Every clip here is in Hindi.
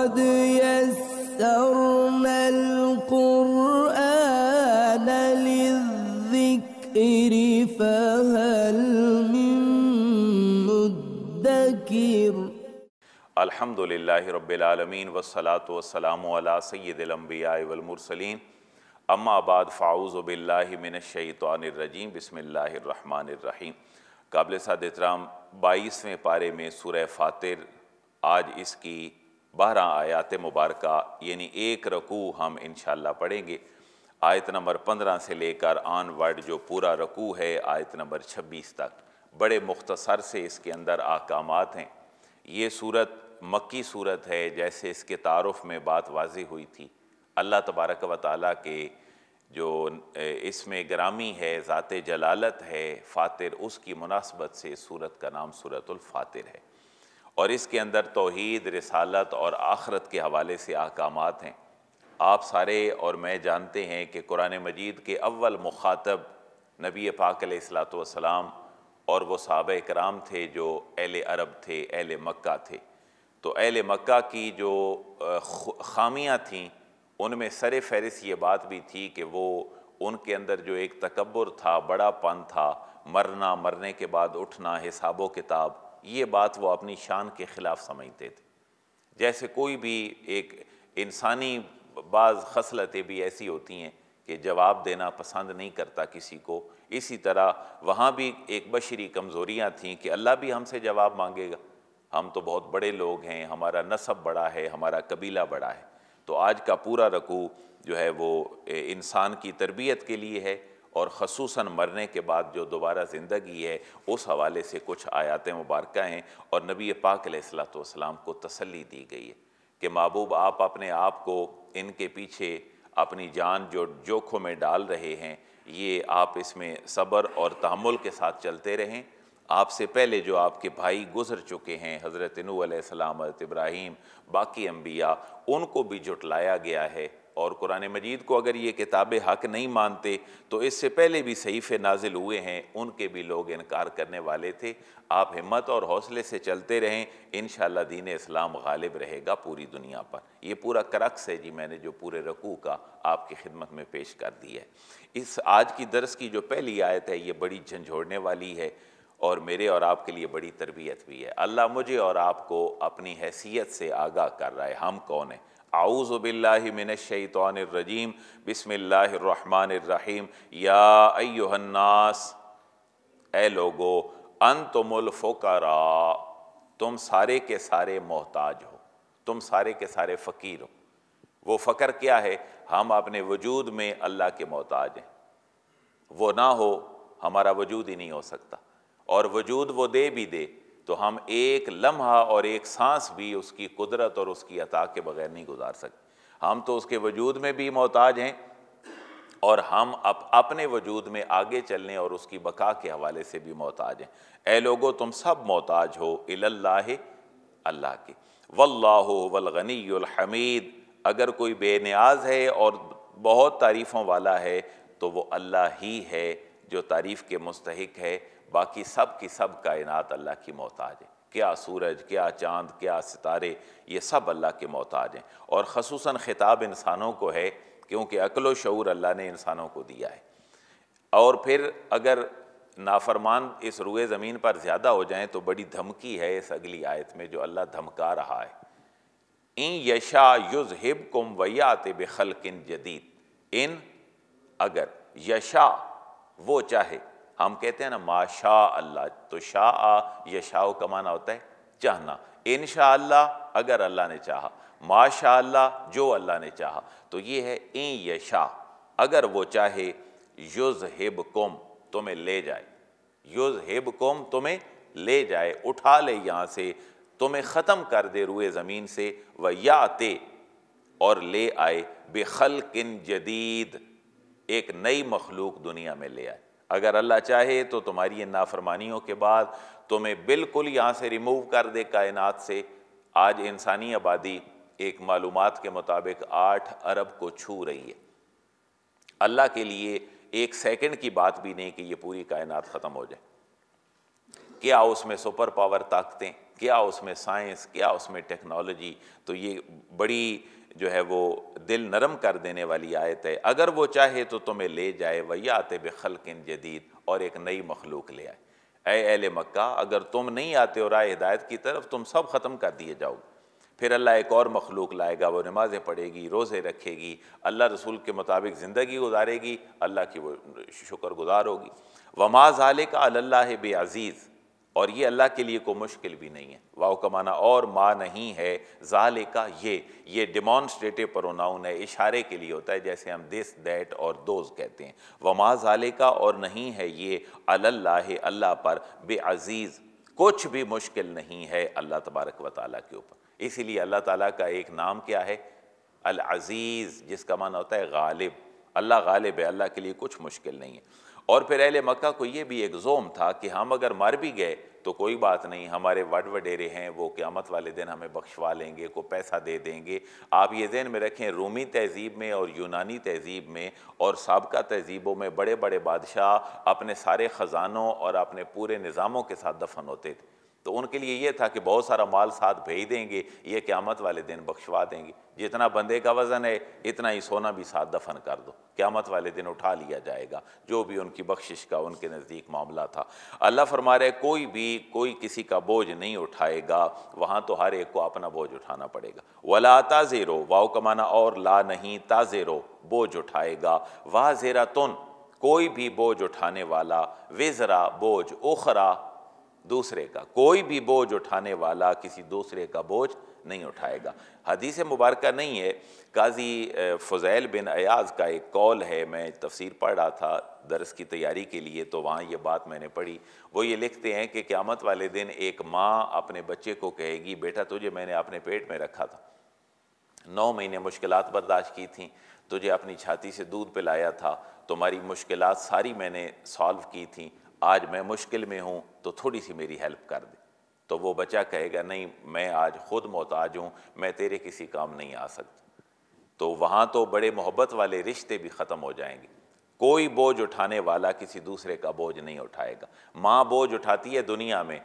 قد يسرنا القرآن للذكر فهل من مدكر الحمد لله رب العالمين والصلاة والسلام على سيد الأنبياء والمرسلين अम्मा आबाद फ़ाउज़ बिल्लाशैतरजीम बसमीम काबिल साद इतराम बाईसवें पारे में सुर फ़ातिर आज इसकी बारह आयात मुबारक यानी एक रकू हम इन पढ़ेंगे आयत नंबर पंद्रह से लेकर आन वर्ड जो पूरा रकू है आयत नंबर छब्बीस तक बड़े मुख्तसर से इसके अंदर अहकाम हैं ये सूरत मक्की सूरत है जैसे इसके तारफ़ में बात वाजी हुई थी अल्लाह तबारक व ताली के जो इसमें ग्रामी है ज़ात जलालत है फ़ातिर उसकी मुनासबत से सूरत का नाम सूरतुल्फ़ातिर है और इसके अंदर तोहद रसालत और आखरत के हवाले से अहकाम हैं आप सारे और मैं जानते हैं कि कुरान मजीद के अव्वल मुखातब नबी पाक और वो सब कराम थे जो एल अरब थे एल मक्का थे तो एल मक्का की जो खामियाँ थीं उनमें सर फहरिस ये बात भी थी कि वो उनके अंदर जो एक तकबर था बड़ापन था मरना मरने के बाद उठना हिसाबो किताब ये बात वो अपनी शान के ख़िलाफ़ समझते थे जैसे कोई भी एक इंसानी बाज़ खसलतें भी ऐसी होती हैं कि जवाब देना पसंद नहीं करता किसी को इसी तरह वहाँ भी एक बशरी कमज़ोरियाँ थीं कि अल्लाह भी हमसे जवाब मांगेगा हम तो बहुत बड़े लोग हैं हमारा नसब बड़ा है हमारा कबीला बड़ा है तो आज का पूरा रकू जो है वो इंसान की तरबियत के लिए है और खसूस मरने के बाद जो दोबारा ज़िंदगी है उस हवाले से कुछ आयात मुबारक हैं और नबी पाक सलाम को तसली दी गई है कि महबूब आप अपने आप को इनके पीछे अपनी जान जो जोखों में डाल रहे हैं ये आप इसमें सब्र और तहमुल के साथ चलते रहें आपसे पहले जो आपके भाई गुजर चुके हैं हज़रत नूसम इब्राहिम बाकी अम्बिया उनको भी जुटलाया गया है और कुरान मजीद को अगर ये किताब हक नहीं मानते तो इससे पहले भी सहीफ़े नाजिल हुए हैं उनके भी लोग इनकार करने वाले थे आप हिम्मत और हौसले से चलते रहें इन दीन इस्लाम गालिब रहेगा पूरी दुनिया पर यह पूरा करक्स है जी मैंने जो पूरे रकू का आपकी खिदमत में पेश कर दी है इस आज की दरस की जो पहली आयत है ये बड़ी झंझोड़ने वाली है और मेरे और आपके लिए बड़ी तरबियत भी है अल्लाह मुझे और आपको अपनी हैसियत से आगाह कर रहा है हम कौन हैं आउज़बिल्लिमिनशैतरजीम बसमीम या अयोहन्नास ए लोगो अन तुमुलफ़रा तुम सारे के सारे मोहताज हो तुम सारे के सारे फ़कीर हो वो फ़कर क्या है हम अपने वजूद में अल्लाह के मोहताज हैं वो ना हो हमारा वजूद ही नहीं हो सकता और वजूद वो दे भी दे तो हम एक लम्हा और एक सांस भी उसकी कुदरत और उसकी अता के बगैर नहीं गुजार सकते हम तो उसके वजूद में भी मोहताज हैं और हम अप अपने वजूद में आगे चलने और उसकी बका के हवाले से भी मोहताज हैं ए लोगो तुम सब मोहताज हो अल्लाह अल्लाह के वल्लाह हमीद अगर कोई बेनियाज है और बहुत तारीफ़ों वाला है तो वो अल्लाह ही है जो तारीफ़ के मुस्तक है बाकी सब की सब कायनात अल्लाह की मोहताज है क्या सूरज क्या चांद क्या सितारे ये सब अल्लाह के मोहताज हैं और खसूस ख़िताब इंसानों को है क्योंकि अकल शूर अल्लाह ने इंसानों को दिया है और फिर अगर नाफरमान इस रुए ज़मीन पर ज़्यादा हो जाएँ तो बड़ी धमकी है इस अगली आयत में जो अल्लाह धमका रहा है इन यशा युज हिब कुम वयात बखल किन जदीद इन अगर यशा वो चाहे हम कहते हैं ना माशा अल्लाह तो शाह या शाह का माना होता है चाहना इन शाह अगर अल्लाह ने चाह माशा अल्लाह जो अल्लाह ने चाह तो ये है इन यशा अगर वो चाहे युज हेब कोम तुम्हें ले जाए युज हेब कोम तुम्हें ले जाए उठा ले यहाँ से तुम्हें ख़त्म कर दे रुए ज़मीन से व या ते और ले आए बेखल किन जदीद एक नई मखलूक दुनिया में ले आए अगर अल्लाह चाहे तो तुम्हारी इन नाफरमानियों के बाद तुम्हें बिल्कुल यहाँ से रिमूव कर दे कायनात से आज इंसानी आबादी एक मालूम के मुताबिक आठ अरब को छू रही है अल्लाह के लिए एक सेकंड की बात भी नहीं कि ये पूरी कायनात ख़त्म हो जाए क्या उसमें सुपर पावर ताकतें क्या उसमें साइंस क्या उसमें टेक्नोलॉजी तो ये बड़ी जो है वो दिल नरम कर देने वाली आयत है अगर वो चाहे तो तुम्हें ले जाए आते बेखल जदीद और एक नई मखलूक ले आए ए अहल मक्का अगर तुम नहीं आते और आए हिदायत की तरफ तुम सब ख़त्म कर दिए जाओगे फिर अल्लाह एक और मखलूक लाएगा वो नमाज़ें पढ़ेगी रोज़े रखेगी अल्लाह रसूल के मुताबिक ज़िंदगी गुजारेगी अल्लाह की वो गुज़ार होगी वमाज़ आल का अल्लाह बे अज़ीज़ और ये अल्लाह के लिए कोई मुश्किल भी नहीं है वाह का माना और माँ नहीं है जाले का ये ये डिमॉन्स्ट्रेटिव प्रोनाउन है इशारे के लिए होता है जैसे हम दिस दैट और दोज कहते हैं व माँ जाले का और नहीं है ये अल्लाह अल्लाह पर बेअज़ीज़ कुछ भी मुश्किल नहीं है अल्लाह तबारक व ताली के ऊपर इसीलिए अल्लाह ताली का एक नाम क्या है अल अज़ीज़ जिसका माना होता है गालिब अल्लाह गालिब है अल्लाह के लिए कुछ मुश्किल नहीं है और फिर अहले मक्का को ये भी एक जोम था कि हम अगर मर भी गए तो कोई बात नहीं हमारे वड वडेरे हैं वो क़्यामत वाले दिन हमें बख्शवा लेंगे को पैसा दे देंगे आप ये जहन में रखें रोमी तहजीब में और यूनानी तहजीब में और सबका तहजीबों में बड़े बड़े बादशाह अपने सारे ख़जानों और अपने पूरे निज़ामों के साथ दफन होते थे तो उनके लिए ये था कि बहुत सारा माल साथ भेज देंगे ये क़्यामत वाले दिन बख्शवा देंगे जितना बंदे का वज़न है इतना ही सोना भी साथ दफन कर दो क़्यामत वाले दिन उठा लिया जाएगा जो भी उनकी बख्शिश का उनके नज़दीक मामला था अल्लाह फरमा रहे कोई भी कोई किसी का बोझ नहीं उठाएगा वहाँ तो हर एक को अपना बोझ उठाना पड़ेगा वला ताज़ेरो वाओ कमाना और ला नहीं ताज़ेरो बोझ उठाएगा वाह ज़ेरा तुन कोई भी बोझ उठाने वाला विजरा बोझ ओखरा दूसरे का कोई भी बोझ उठाने वाला किसी दूसरे का बोझ नहीं उठाएगा हदीस मुबारक नहीं है काजी फजैल बिन अयाज़ का एक कॉल है मैं तफसीर पढ़ रहा था दरस की तैयारी के लिए तो वहाँ ये बात मैंने पढ़ी वो ये लिखते हैं कि क़्यामत वाले दिन एक माँ अपने बच्चे को कहेगी बेटा तुझे मैंने अपने पेट में रखा था नौ महीने मुश्किल बर्दाश्त की थी तुझे अपनी छाती से दूध पिलाया था तुम्हारी मुश्किल सारी मैंने सॉल्व की थी आज मैं मुश्किल में हूँ तो थोड़ी सी मेरी हेल्प कर दे तो वो बच्चा कहेगा नहीं मैं आज खुद मोहताज हूँ मैं तेरे किसी काम नहीं आ सकता तो वहाँ तो बड़े मोहब्बत वाले रिश्ते भी ख़त्म हो जाएंगे कोई बोझ उठाने वाला किसी दूसरे का बोझ नहीं उठाएगा माँ बोझ उठाती है दुनिया में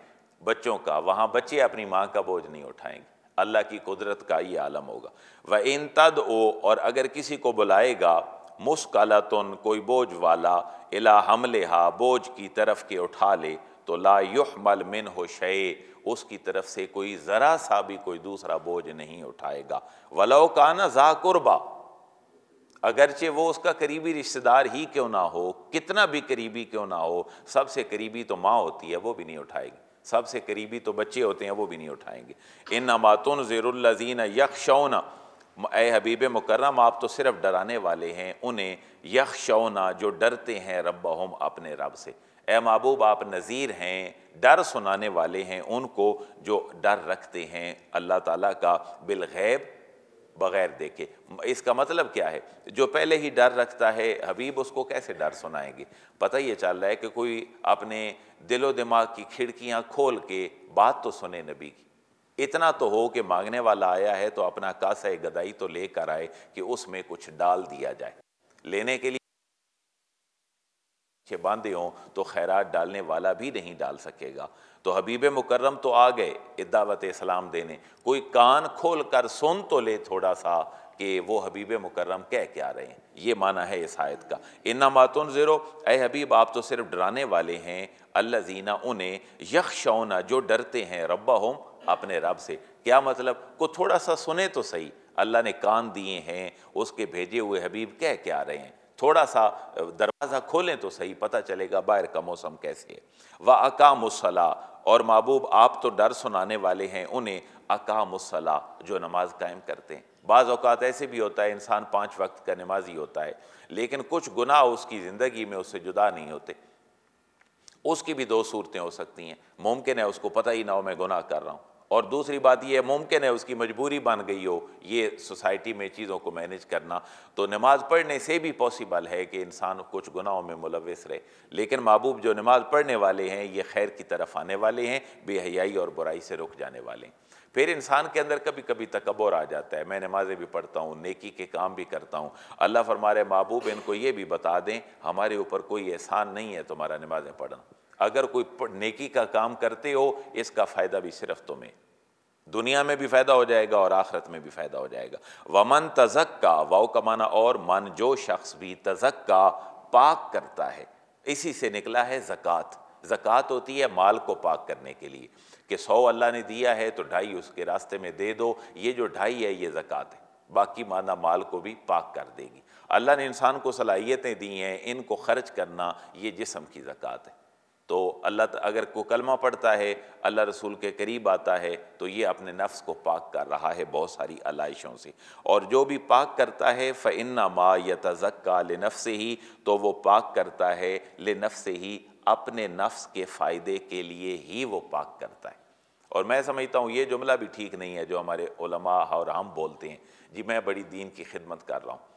बच्चों का वहाँ बच्चे अपनी माँ का बोझ नहीं उठाएंगे अल्लाह की कुदरत का ये आलम होगा वह इन तद ओ और अगर किसी को बुलाएगा मुस्कलतन कोई बोझ वाला इला हा बोझ की तरफ के उठा ले तो ला युहमल मिन हो शे उसकी तरफ से कोई ज़रा सा भी कोई दूसरा बोझ नहीं उठाएगा वलो ना जा कुर्बा अगरचे वो उसका करीबी रिश्तेदार ही क्यों ना हो कितना भी करीबी क्यों ना हो सबसे करीबी तो माँ होती है वो भी नहीं उठाएगी सबसे करीबी तो बच्चे होते हैं वो भी नहीं उठाएंगे इन नमातुन ज़रूल्लजीन यक्षौना ए हबीब मुकर्रम आप तो सिर्फ डराने वाले हैं उन्हें यख शौना जो डरते हैं रब हम अपने रब से ए महबूब आप नज़ीर हैं डर सुनाने वाले हैं उनको जो डर रखते हैं अल्लाह ताला का बिलगैब बग़ैर देखे इसका मतलब क्या है जो पहले ही डर रखता है हबीब उसको कैसे डर सुनाएंगे पता ये चल रहा है कि कोई अपने दिलो दिमाग की खिड़कियाँ खोल के बात तो सुने नबी की इतना तो हो कि मांगने वाला आया है तो अपना कासा गदाई तो लेकर आए कि उसमें कुछ डाल दिया जाए लेने के लिए बांधे हों तो खैरात डालने वाला भी नहीं डाल सकेगा तो हबीब मुकर्रम तो आ गए दावत इस्लाम देने कोई कान खोल कर सुन तो ले थोड़ा सा कि वो हबीब मुकर्रम कह क्या रहे हैं ये माना है इस आयत का इन्ना मातुन ज़ीरो ऐ हबीब आप तो सिर्फ डराने वाले हैं अल्लाजीना उन्हें यकशौना जो डरते हैं रब्बा होम अपने रब से क्या मतलब को थोड़ा सा सुने तो सही अल्लाह ने कान दिए हैं उसके भेजे हुए हबीब कह क्या रहे हैं थोड़ा सा दरवाज़ा खोलें तो सही पता चलेगा बाहर का मौसम कैसे है व अकामसला और महबूब आप तो डर सुनाने वाले हैं उन्हें अकामसला जो नमाज कायम करते हैं बाज़ अवत ऐसे भी होता है इंसान पाँच वक्त का नमाजी होता है लेकिन कुछ गुनाह उसकी ज़िंदगी में उससे जुदा नहीं होते उसकी भी दो सूरतें हो सकती हैं मुमकिन है उसको पता ही ना हो मैं गुनाह कर रहा हूँ और दूसरी बात यह मुमकिन है उसकी मजबूरी बन गई हो ये सोसाइटी में चीज़ों को मैनेज करना तो नमाज़ पढ़ने से भी पॉसिबल है कि इंसान कुछ गुनाहों में मुलविस रहे लेकिन महबूब जो नमाज़ पढ़ने वाले हैं ये खैर की तरफ आने वाले हैं बेहयाई और बुराई से रुक जाने वाले हैं फिर इंसान के अंदर कभी कभी तकबर आ जाता है मैं नमाज़ें भी पढ़ता हूँ नेकी के काम भी करता हूँ अल्लाह फरमारे महबूब इनको ये भी बता दें हमारे ऊपर कोई एहसान नहीं है तुम्हारा नमाज़ें पढ़ना अगर कोई नेकी का काम करते हो इसका फ़ायदा भी सिर्फ तुम्हें दुनिया में भी फ़ायदा हो जाएगा और आखरत में भी फ़ायदा हो जाएगा वमन तजक का वाओ का माना और मन जो शख्स भी तजक का पाक करता है इसी से निकला है जक़ात जक़ात होती है माल को पाक करने के लिए कि सौ अल्लाह ने दिया है तो ढाई उसके रास्ते में दे दो ये जो ढाई है ये जक़ात है बाकी माना माल को भी पाक कर देगी अल्लाह ने इंसान को सलाहियतें दी हैं इनको खर्च करना ये जिसम की ज़क़़त है तो अल्लाह अगर को कलमा पढ़ता है अल्लाह रसूल के करीब आता है तो ये अपने नफ्स को पाक कर रहा है बहुत सारी आलाइशों से और जो भी पाक करता है फ़िन्ना मा यतज़क्का लनफ़ से ही तो वो पाक करता है लनफ़ से ही अपने नफ्स के फ़ायदे के लिए ही वो पाक करता है और मैं समझता हूँ ये जुमला भी ठीक नहीं है जो हमारे और हम बोलते हैं जी मैं बड़ी दीन की खिदमत कर रहा हूँ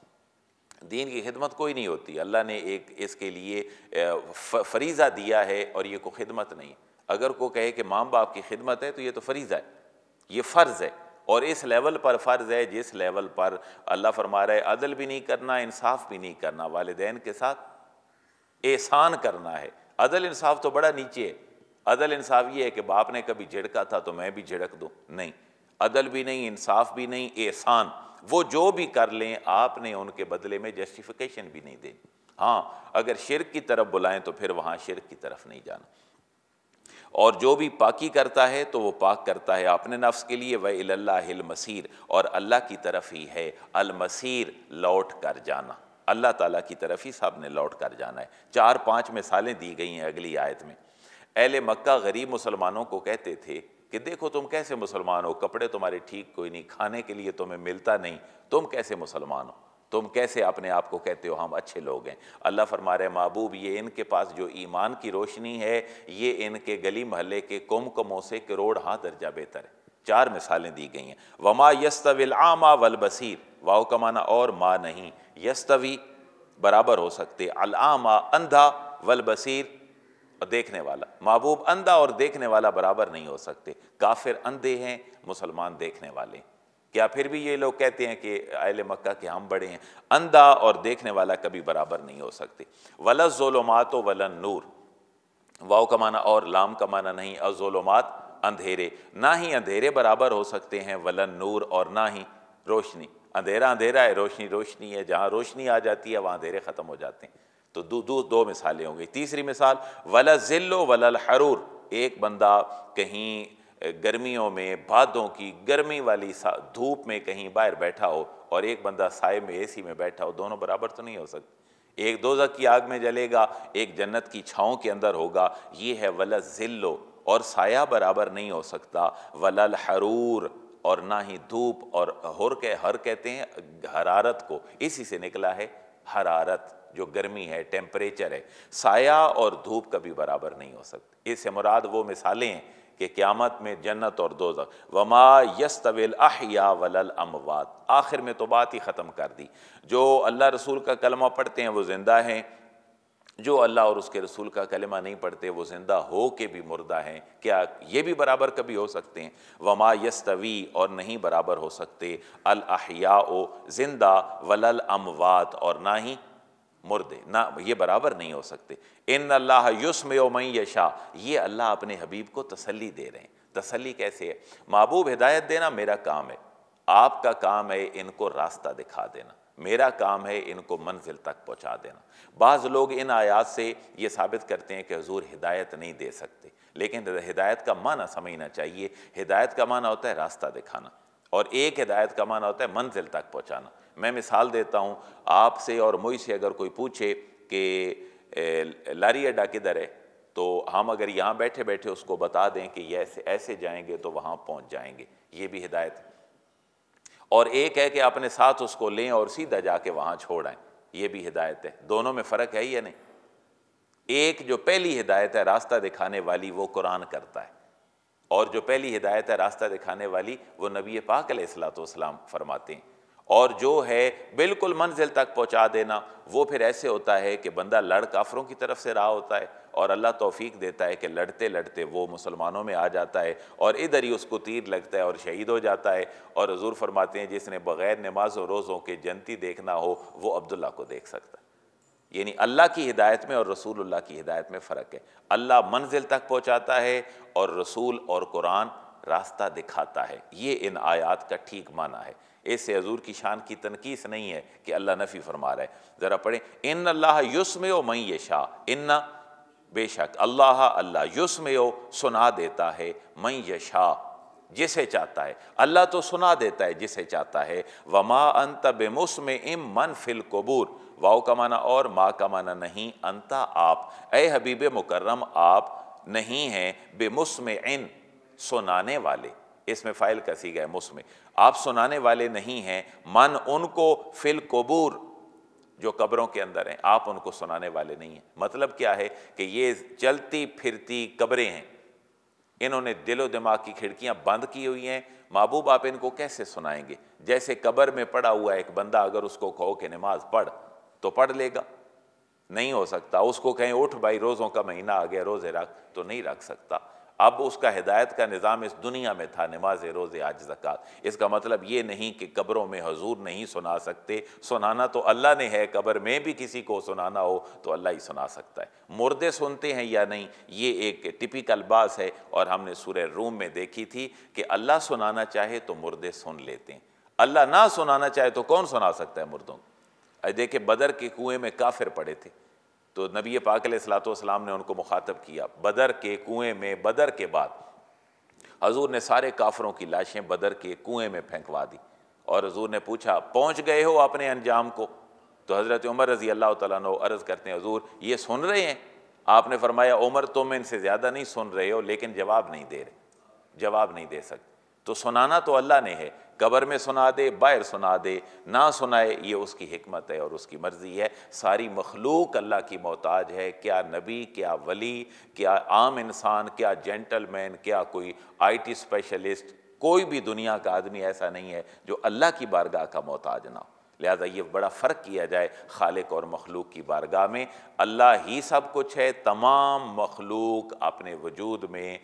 दीन की खिदमत कोई नहीं होती अल्लाह ने एक इसके लिए फरीज़ा दिया है और ये को खिदमत नहीं अगर को कहे कि माँ बाप की खिदमत है तो ये तो फरीज़ा है ये फ़र्ज़ है और इस लेवल पर फ़र्ज़ है जिस लेवल पर अल्लाह फरमा रहा है अदल भी नहीं करना इंसाफ भी नहीं करना वालदेन के साथ एहसान करना है अदल इंसाफ तो बड़ा नीचे है अदल इंसाफ ये है कि बाप ने कभी झिड़का था तो मैं भी झिड़क दूँ नहीं अदल भी नहीं इंसाफ भी नहीं एहसान वो जो भी कर लें आपने उनके बदले में जस्टिफिकेशन भी नहीं दे हाँ अगर शिरक की तरफ बुलाएं तो फिर वहां शिरक की तरफ नहीं जाना और जो भी पाकी करता है तो वो पाक करता है अपने नफ्स के लिए वह मसीर और अल्लाह की तरफ ही है अलमसीर लौट कर जाना अल्लाह ताला की तरफ ही सब ने लौट कर जाना है चार पांच मिसालें दी गई हैं अगली आयत में अहल मक्का गरीब मुसलमानों को कहते थे कि देखो तुम कैसे मुसलमान हो कपड़े तुम्हारे ठीक कोई नहीं खाने के लिए तुम्हें मिलता नहीं तुम कैसे मुसलमान हो तुम कैसे अपने आप को कहते हो हम अच्छे लोग हैं अल्लाह फरमा रहे महबूब ये इनके पास जो ईमान की रोशनी है ये इनके गली महल्ले के कुम कमों से करोड़ हाँ दर्जा बेहतर है चार मिसालें दी गई हैं वमा यस्तविल आमा वल बसीर वाह का माना और माँ नहीं यस्तवी बराबर हो सकते अल आमा अंधा वल बसीर और देखने वाला महबूब अंधा और देखने वाला बराबर नहीं हो सकते काफिर अंधे हैं मुसलमान देखने वाले क्या फिर भी ये लोग कहते हैं कि आयल मक्का के हम बड़े हैं अंधा और देखने वाला कभी बराबर नहीं हो सकते वलस ोलमात वलन नूर वाओ का माना और लाम का माना नहीं अजोलमात अंधेरे ना ही अंधेरे बराबर हो सकते हैं वलन नूर और ना ही रोशनी अंधेरा अंधेरा है रोशनी रोशनी है जहाँ रोशनी आ जाती है वहाँ अंधेरे ख़त्म हो जाते हैं तो दो दो दो मिसालें हो गई तीसरी मिसाल वला ज़िल्लो वलल हरूर एक बंदा कहीं गर्मियों में बादों की गर्मी वाली धूप में कहीं बाहर बैठा हो और एक बंदा साय में एसी में बैठा हो दोनों बराबर तो नहीं हो सकते एक दोजा की आग में जलेगा एक जन्नत की छाँव के अंदर होगा ये है वला ज़िल्लो और साया बराबर नहीं हो सकता वलल हरूर और ना ही धूप और हर के हर कहते हैं हरारत को इसी से निकला है हरारत जो गर्मी है टेम्परेचर है साया और धूप कभी बराबर नहीं हो सकती इससे मुराद वो मिसालें हैं कि क़्यामत में जन्नत और दो वमा यस तविल अहिया वलल अमवात आखिर में तो बात ही ख़त्म कर दी जो अल्लाह रसूल का कलमा पढ़ते हैं वो ज़िंदा हैं जो अल्लाह और उसके रसूल का कलमा नहीं पढ़ते वो ज़िंदा हो के भी मुर्दा हैं क्या ये भी बराबर कभी हो सकते हैं वमा यस तवी और नहीं बराबर हो सकते अल अहिया ओ ज़िंदा वलल अमवात और ना ही मुर्दे ना ये बराबर नहीं हो सकते इन अल्लाह युस्म मई यशा ये अल्लाह अपने हबीब को तसली दे रहे हैं तसली कैसे है महबूब हिदायत देना मेरा काम है आपका काम है इनको रास्ता दिखा देना मेरा काम है इनको मंजिल तक पहुंचा देना बाज़ लोग इन आयात से ये साबित करते हैं कि हजूर हिदायत नहीं दे सकते लेकिन हिदायत का माना समझना चाहिए हिदायत का माना होता है रास्ता दिखाना और एक हिदायत का माना होता है मंजिल तक पहुँचाना मैं मिसाल देता हूँ आपसे और मुई से अगर कोई पूछे कि लारी अड्डा किधर है तो हम अगर यहाँ बैठे बैठे उसको बता दें कि ये ऐसे ऐसे जाएंगे तो वहाँ पहुँच जाएंगे ये भी हिदायत है और एक है कि अपने साथ उसको लें और सीधा जाके वहाँ छोड़ आएँ ये भी हिदायत है दोनों में फ़र्क है या नहीं एक जो पहली हिदायत है रास्ता दिखाने वाली वो कुरान करता है और जो पहली हिदायत है रास्ता दिखाने वाली वो नबी पाक सलाम फरमाते हैं और जो है बिल्कुल मंजिल तक पहुंचा देना वो फिर ऐसे होता है कि बंदा लड़ काफरों की तरफ से रहा होता है और अल्लाह तोफीक देता है कि लड़ते लड़ते वो मुसलमानों में आ जाता है और इधर ही उसको तीर लगता है और शहीद हो जाता है और हजूर फरमाते हैं जिसने बग़ैर नमाज और रोज़ों के जनती देखना हो वो अब्दुल्ला को देख सकता है यानी अल्लाह की हिदायत में और रसूलुल्लाह की हिदायत में फ़र्क है अल्लाह मंजिल तक पहुँचाता है और रसूल और कुरान रास्ता दिखाता है ये इन आयात का ठीक माना है ऐसे हजूर की शान की तनकीस नहीं है कि अल्लाह नफ़ी फरमा रहे ज़रा पढ़े इन अल्लाह युसम ओ मई ये शाह इन्ना बेशक अल्लाह अल्लाह युसम ओ सुना देता है मई ये शाह जिसे चाहता है अल्लाह तो सुना देता है जिसे चाहता है वमा अंत बेमुसम इम मन फिल कबूर वाओ का माना और माँ का माना नहीं अंता आप ए हबीब मुकर्रम आप नहीं हैं बेमुसम इन सुनाने वाले इसमें फ़ाइल कसी गए है मुसम आप सुनाने वाले नहीं हैं मन उनको फिल कबूर जो कब्रों के अंदर हैं आप उनको सुनाने वाले नहीं हैं मतलब क्या है कि ये चलती फिरती कब्रें हैं इन्होंने दिलो दिमाग की खिड़कियां बंद की हुई हैं महबूब आप इनको कैसे सुनाएंगे जैसे कब्र में पड़ा हुआ एक बंदा अगर उसको कहो कि नमाज पढ़ तो पढ़ लेगा नहीं हो सकता उसको कहें उठ भाई रोज़ों का महीना आ गया रोज़े रख तो नहीं रख सकता अब उसका हिदायत का निज़ाम इस दुनिया में था नमाज रोज़े आज ज़क़़त इसका मतलब ये नहीं कि कब्रों में हजूर नहीं सुना सकते सुनाना तो अल्लाह ने है कब्र में भी किसी को सुनाना हो तो अल्लाह ही सुना सकता है मुर्दे सुनते हैं या नहीं ये एक टिपिकल बास है और हमने सूर्य रूम में देखी थी कि अल्लाह सुनाना चाहे तो मुर्दे सुन लेते हैं अल्लाह ना सुनाना चाहे तो कौन सुना सकता है मुर्दों को देखे बदर के कुएँ में काफिर पड़े थे तो नबी पाक सलातम ने उनको मुखातब किया बदर के कुएँ में बदर के बाद हजूर ने सारे काफरों की लाशें बदर के कुएँ में फेंकवा दी और हजूर ने पूछा पहुँच गए हो अपने अंजाम को तो हज़रत उमर रज़ी अल्लाह तु अर्ज़ करते हैं हजूर ये सुन रहे हैं आपने फरमाया उमर तुम मैं इनसे ज़्यादा नहीं सुन रहे हो लेकिन जवाब नहीं दे रहे जवाब नहीं दे सकते तो सुनाना तो अल्लाह ने है कबर में सुना दे बाहर सुना दे ना सुनाए ये उसकी हमत है और उसकी मर्ज़ी है सारी मखलूक अल्लाह की मोहताज है क्या नबी क्या वली क्या आम इंसान क्या जेंटलमैन क्या कोई आई टी स्पेशलिस्ट कोई भी दुनिया का आदमी ऐसा नहीं है जो अल्लाह की बारगाह का मोहताज ना हो लिहाजा ये बड़ा फ़र्क किया जाए खालिक और मखलूक की बारगाह में अल्लाह ही सब कुछ है तमाम मखलूक अपने वजूद में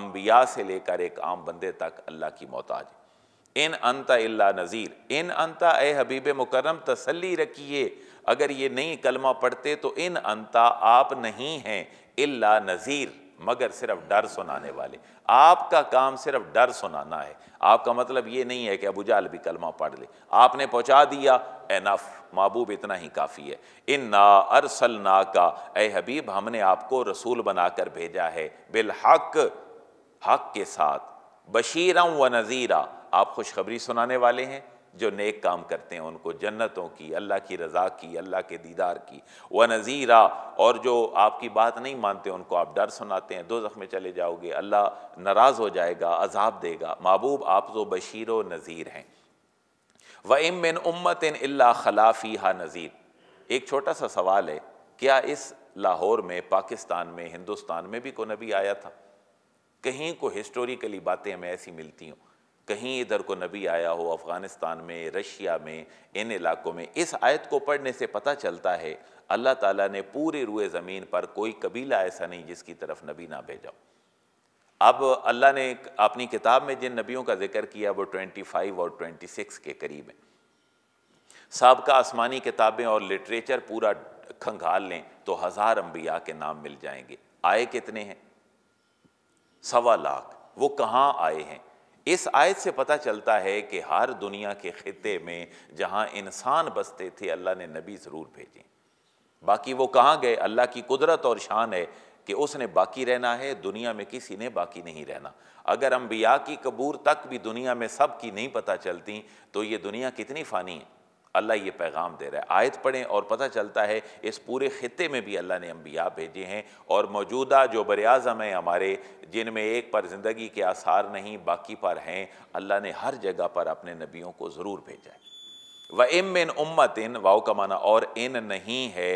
अम्बिया से लेकर एक आम बंदे तक अल्लाह की मोहताज है इन अनता इल्ला नज़ीर इन अनता ए हबीब मुकरम तसली रखिए अगर ये नहीं कलमा पढ़ते तो इन अनता आप नहीं हैं इल्ला नज़ीर मगर सिर्फ डर सुनाने वाले आपका काम सिर्फ डर सुनाना है आपका मतलब ये नहीं है कि अबू जाल भी कलमा पढ़ ले आपने पहुंचा दिया एनफ महबूब इतना ही काफ़ी है इन ना अरसल ना का ए हबीब हमने आपको रसूल बनाकर भेजा है बिलहक हक के साथ बशीरा व नज़ीरा आप खुशखबरी सुनाने वाले हैं जो नेक काम करते हैं उनको जन्नतों की अल्लाह की रज़ा की अल्लाह के दीदार की व नज़ीरा और जो आपकी बात नहीं मानते उनको आप डर सुनाते हैं दो जख्मे चले जाओगे अल्लाह नाराज़ हो जाएगा अजाब देगा महबूब आप जो तो बशीर व नज़ीर हैं व इम बिन उम्मत इन अल्ला खलाफी हा नज़ीर एक छोटा सा सवाल है क्या इस लाहौर में पाकिस्तान में हिंदुस्तान में भी कोई नबी आया था कहीं को हिस्टोरिकली बातें हमें ऐसी मिलती हूँ कहीं इधर को नबी आया हो अफ़गानिस्तान में रशिया में इन इलाकों में इस आयत को पढ़ने से पता चलता है अल्लाह ताला ने पूरे रुए ज़मीन पर कोई कबीला ऐसा नहीं जिसकी तरफ नबी ना भेजा अब अल्लाह ने अपनी किताब में जिन नबियों का जिक्र किया वो ट्वेंटी फाइव और ट्वेंटी सिक्स के करीब हैं सबका आसमानी किताबें और लिटरेचर पूरा खंगाल लें तो हज़ार अम्बिया के नाम मिल जाएंगे आए कितने हैं सवा लाख वो कहाँ आए हैं इस आयत से पता चलता है कि हर दुनिया के ख़त्े में जहाँ इंसान बसते थे अल्लाह ने नबी ज़रूर भेजे बाकी वो कहाँ गए अल्लाह की कुदरत और शान है कि उसने बाकी रहना है दुनिया में किसी ने बाकी नहीं रहना अगर अम्बिया की कबूर तक भी दुनिया में सब की नहीं पता चलती तो ये दुनिया कितनी फ़ानी है अल्लाह ये पैगाम दे रहा है आयत पढ़ें और पता चलता है इस पूरे ख़त्े में भी अल्लाह ने अम्बिया भेजे हैं और मौजूदा जो बर अज़म हैं हमारे जिनमें एक पर ज़िंदगी के आसार नहीं बाकी पर हैं अल्लाह ने हर जगह पर अपने नबियों को ज़रूर भेजा है व इम मिन उम्मत इन वाओ का माना और इन नहीं है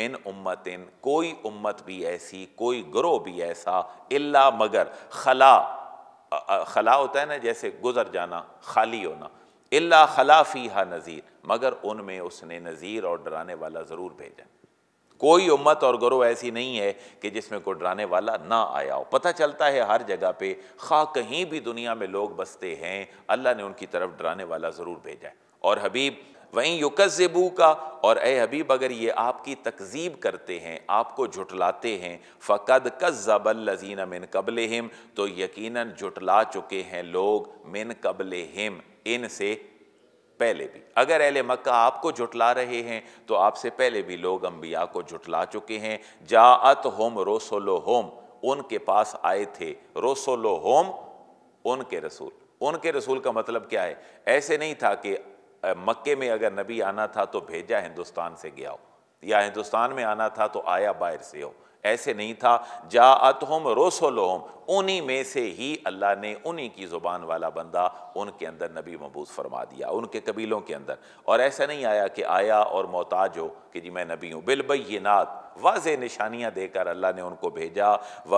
मिन उम्मत इन कोई उम्मत भी ऐसी कोई ग्रोह भी ऐसा इला मगर खला खला होता है ना जैसे गुजर जाना खाली होना अल्ला खलाफी हा नज़ीर मगर उनमें उसने नज़ीर और डराने वाला ज़रूर भेजा कोई उम्मत और गुरु ऐसी नहीं है कि जिसमें कोई डराने वाला ना आया हो पता चलता है हर जगह पे खा कहीं भी दुनिया में लोग बसते हैं अल्लाह ने उनकी तरफ डराने वाला ज़रूर भेजा है और हबीब वहीं युकजबू का और ए हबीब अगर ये आपकी तकजीब करते हैं आपको झुटलाते हैं फ़कद जबल लजीन मिन कबल हिम तो यकीन झुटला चुके हैं लोग मिन कबल हिम इन से पहले भी अगर एल मक्का आपको झुटला रहे हैं तो आपसे पहले भी लोग अम्बिया को झुटला चुके हैं जा अत होम रोसोलो होम उनके पास आए थे रोसोलो होम उनके रसूल उनके रसूल का मतलब क्या है ऐसे नहीं था कि मक्के में अगर नबी आना था तो भेजा हिंदुस्तान से गया हो या हिंदुस्तान में आना था तो आया बाहर से हो ऐसे नहीं था जात हम रसोल हम उन्हीं में से ही अल्लाह ने उन्हीं की ज़ुबान वाला बंदा उनके अंदर नबी मबूस फरमा दिया उनके कबीलों के अंदर और ऐसा नहीं आया कि आया और मोहताज हो कि जी मैं नबी हूँ नात वाज निशानियाँ देकर अल्लाह ने उनको भेजा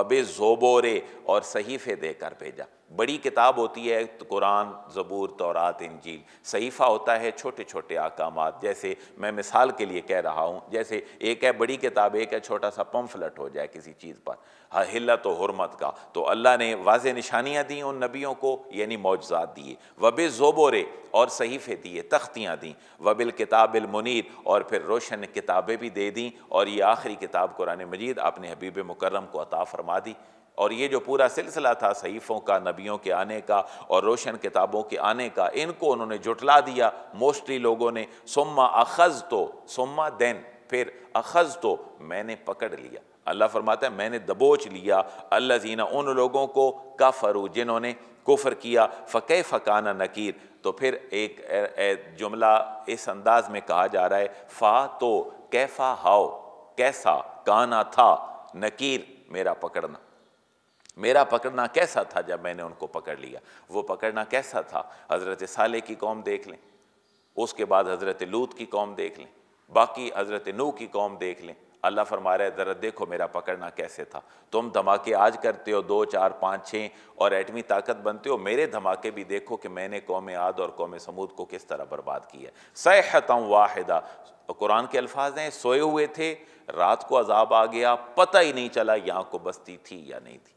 बे जोबोरे और सहीफ़े देकर भेजा बड़ी किताब होती है तो कुरान ज़बूर तौरात इंजील सहीफ़ा होता है छोटे छोटे अहकाम जैसे मैं मिसाल के लिए कह रहा हूँ जैसे एक है बड़ी किताब एक है छोटा सा पम्फलट हो जाए किसी चीज़ पर हिलत हिल्ला तो हरमत का तो अल्लाह ने वाज निशानियाँ दी उन नबियों को यानी मौजाद दिए वब ज़ोबोरे और सहीफ़े दिए तख्तियाँ दीं वबिल किताबिल मुनीर और फिर रोशन किताबें भी दे दी और ये आखिरी किताब कुरान मजीद अपने हबीब मुकर्रम को अता फरमा दी और ये जो पूरा सिलसिला था सहीफ़ों का नबियों के आने का और रोशन किताबों के आने का इनको उन्होंने जुटला दिया मोस्टली लोगों ने सोमा अखज़ तो सोमा देन फिर अखज़ तो मैंने पकड़ लिया अल्लाह फरमाता है मैंने दबोच लिया अल्लाह जीना उन लोगों को काफरू जिन्होंने कुफर किया फ़के फ़काना नकीर तो फिर एक जुमला इस अंदाज में कहा जा रहा है फ़ा तो कैफा हाओ कैसा काना था नकीर मेरा पकड़ना मेरा पकड़ना कैसा था जब मैंने उनको पकड़ लिया वो पकड़ना कैसा था हज़रत साले की कौम देख लें उसके बाद हज़रत लूत की कौम देख लें बाकी हज़रत नू की कौम देख लें अल्लाह फरमा रहे ज़रा देखो मेरा पकड़ना कैसे था तुम धमाके आज करते हो दो चार पाँच छः और एटमी ताकत बनते हो मेरे धमाके भी देखो कि मैंने कौम आद और कौम समूद को किस तरह बर्बाद किया सहतम वाहिदा कुरान के अल्फाज हैं सोए हुए थे रात को अजाब आ गया पता ही नहीं चला यहाँ को बस्ती थी या नहीं थी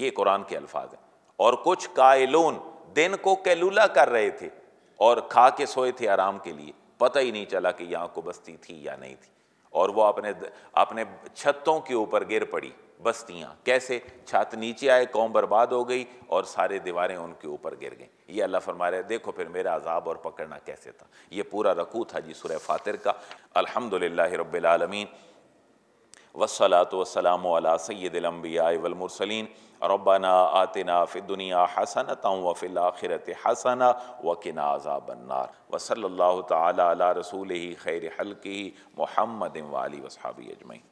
ये कुरान के अल्फाज हैं और कुछ कायलून दिन को कैलूला कर रहे थे और खा के सोए थे आराम के लिए पता ही नहीं चला कि यहाँ को बस्ती थी या नहीं थी और वो अपने अपने छतों के ऊपर गिर पड़ी बस्तियाँ कैसे छत नीचे आए कौम बर्बाद हो गई और सारे दीवारें उनके ऊपर गिर गई ये अल्लाह फरमा रहे देखो फिर मेरा अजाब और पकड़ना कैसे था ये पूरा रकू था जी सुरह फातिर का अलहमदिल्ला रबालमीन वसलात वसलाम सैदम्बिया वलमरसलिन रबना आतना फ़िदुनिया हसनता वफ़िल आखिरत हसना वकिना आज़ाबन्नार वसल अल्लाह तला ही खैर हल्की मोहम्मद वाली वसाबी अजमैन